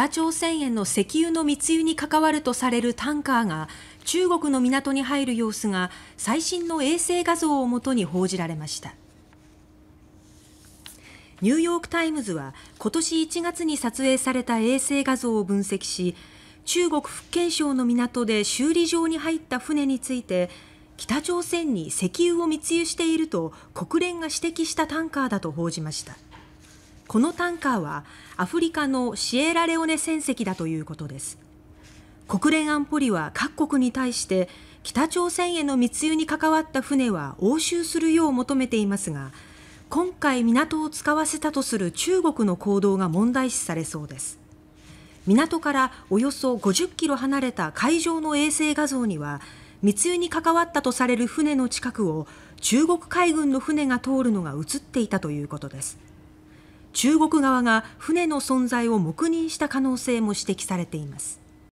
北朝鮮への石油の密輸に関わるとされるタンカーが中国の港に入る様子が最新の衛星画像をもとに報じられましたニューヨーク・タイムズは今年1月に撮影された衛星画像を分析し中国・福建省の港で修理場に入った船について北朝鮮に石油を密輸していると国連が指摘したタンカーだと報じました。このタンカーはアフリカのシエラレオネ船籍だということです。国連安保理は各国に対して北朝鮮への密輸に関わった船は押収するよう求めていますが今回港を使わせたとする中国の行動が問題視されそうです港からおよそ50キロ離れた海上の衛星画像には密輸に関わったとされる船の近くを中国海軍の船が通るのが映っていたということです。中国側が船の存在を黙認した可能性も指摘されています。